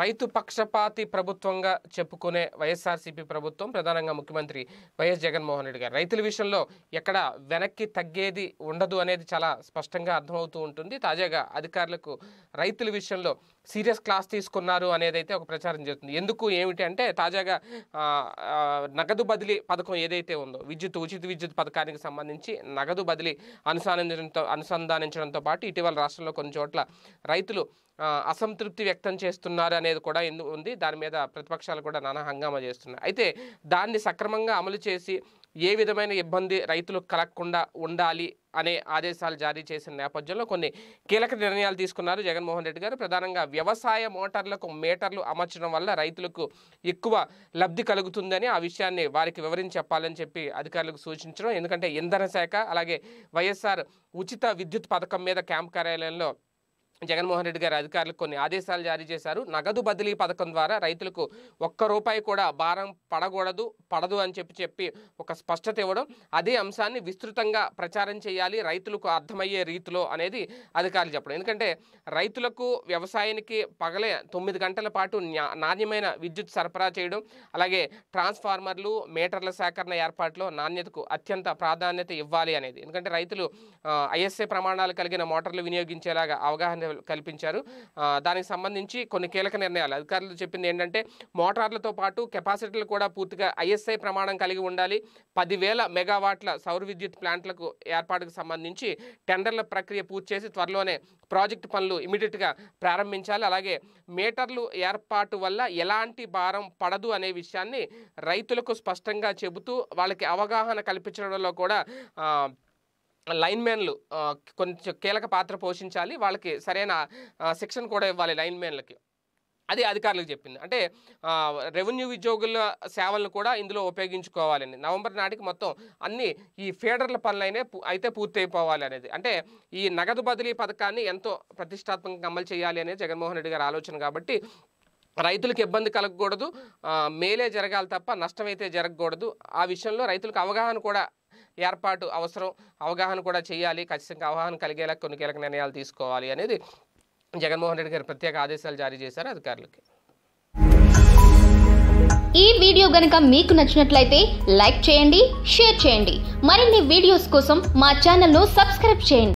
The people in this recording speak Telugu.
రైతు పక్షపాతి ప్రభుత్వంగా చెప్పుకునే వైఎస్ఆర్సీపీ ప్రభుత్వం ప్రధానంగా ముఖ్యమంత్రి వైఎస్ జగన్మోహన్ రెడ్డి గారు రైతుల విషయంలో ఎక్కడ వెనక్కి తగ్గేది ఉండదు అనేది చాలా స్పష్టంగా అర్థమవుతూ ఉంటుంది తాజాగా అధికారులకు రైతుల విషయంలో సీరియస్ క్లాస్ తీసుకున్నారు అనేది అయితే ఒక ప్రచారం జరుగుతుంది ఎందుకు ఏమిటి అంటే తాజాగా నగదు బదిలీ పథకం ఏదైతే ఉందో విద్యుత్ ఉచిత విద్యుత్ పథకానికి సంబంధించి నగదు బదిలీ అనుసంధానించడంతో అనుసంధానించడంతో పాటు ఇటీవల రాష్ట్రంలో కొన్ని చోట్ల రైతులు అసంతృప్తి వ్యక్తం చేస్తున్నారు అనేది కూడా ఉంది దాని మీద ప్రతిపక్షాలు కూడా నానా హంగామా చేస్తున్నాయి అయితే దాన్ని సక్రమంగా అమలు చేసి ఏ విధమైన ఇబ్బంది రైతులు కలగకుండా ఉండాలి అనే ఆదేశాలు జారీ చేసిన నేపథ్యంలో కొన్ని కీలక నిర్ణయాలు తీసుకున్నారు జగన్మోహన్ రెడ్డి గారు ప్రధానంగా వ్యవసాయ మోటార్లకు మీటర్లు అమర్చడం వల్ల రైతులకు ఎక్కువ లబ్ధి కలుగుతుందని ఆ విషయాన్ని వారికి వివరించి చెప్పాలని చెప్పి అధికారులకు సూచించడం ఎందుకంటే ఇంధన శాఖ అలాగే వైఎస్ఆర్ ఉచిత విద్యుత్ పథకం మీద క్యాంప్ కార్యాలయంలో జగన్మోహన్ రెడ్డి గారి అధికారులకు కొన్ని ఆదేశాలు జారీ చేశారు నగదు బదిలీ పథకం ద్వారా రైతులకు ఒక్క రూపాయి కూడా భారం పడకూడదు పడదు అని చెప్పి చెప్పి ఒక స్పష్టత ఇవ్వడం అదే అంశాన్ని విస్తృతంగా ప్రచారం చేయాలి రైతులకు అర్థమయ్యే రీతిలో అనేది అధికారులు చెప్పడం ఎందుకంటే రైతులకు వ్యవసాయానికి పగలే తొమ్మిది గంటల పాటు నాణ్యమైన విద్యుత్ సరఫరా చేయడం అలాగే ట్రాన్స్ఫార్మర్లు మీటర్ల సేకరణ ఏర్పాట్లో నాణ్యతకు అత్యంత ప్రాధాన్యత ఇవ్వాలి అనేది ఎందుకంటే రైతులు ఐఎస్ఏ ప్రమాణాలు కలిగిన మోటార్లు వినియోగించేలాగా అవగాహన కల్పించారు దానికి సంబంధించి కొన్ని కీలక నిర్ణయాలు అధికారులు చెప్పింది ఏంటంటే మోటార్లతో పాటు కెపాసిటీలు కూడా పూర్తిగా ఐఎస్ఐ ప్రమాణం కలిగి ఉండాలి పదివేల మెగావాట్ల సౌర విద్యుత్ ప్లాంట్లకు ఏర్పాటుకు సంబంధించి టెండర్ల ప్రక్రియ పూర్తి చేసి త్వరలోనే ప్రాజెక్టు పనులు ఇమీడియట్గా ప్రారంభించాలి అలాగే మీటర్లు ఏర్పాటు వల్ల ఎలాంటి భారం పడదు అనే విషయాన్ని రైతులకు స్పష్టంగా చెబుతూ వాళ్ళకి అవగాహన కల్పించడంలో కూడా లైన్ మ్యాన్లు కొంచెం కీలక పాత్ర పోషించాలి వాళ్ళకి సరైన శిక్షణ కూడా ఇవ్వాలి లైన్ మ్యాన్లకి అది అధికారులకు చెప్పింది అంటే రెవెన్యూ ఉద్యోగుల సేవలను కూడా ఇందులో ఉపయోగించుకోవాలని నవంబర్ నాటికి మొత్తం అన్ని ఈ ఫీడర్ల పనులైనే అయితే పూర్తి అయిపోవాలి అనేది అంటే ఈ నగదు బదిలీ పథకాన్ని ఎంతో ప్రతిష్టాత్మకంగా అమలు చేయాలి అనేది జగన్మోహన్ రెడ్డి గారి ఆలోచన కాబట్టి రైతులకు ఇబ్బంది కలగకూడదు మేలే జరగాలి తప్ప నష్టమైతే జరగకూడదు ఆ విషయంలో రైతులకు అవగాహన కూడా ఏర్పాటు అవసరం అవగాహన కూడా చేయాలి ఖచ్చితంగా అవగాహన కలిగేలా కొన్ని కీలక నిర్ణయాలు తీసుకోవాలి అనేది జగన్మోహన్ రెడ్డి గారు ప్రత్యేక ఆదేశాలు జారీ చేశారు అధికారులకి ఈ వీడియో గనుక మీకు నచ్చినట్లయితే లైక్ చేయండి షేర్ చేయండి మరిన్ని వీడియోస్ కోసం మా ను సబ్స్క్రైబ్ చేయండి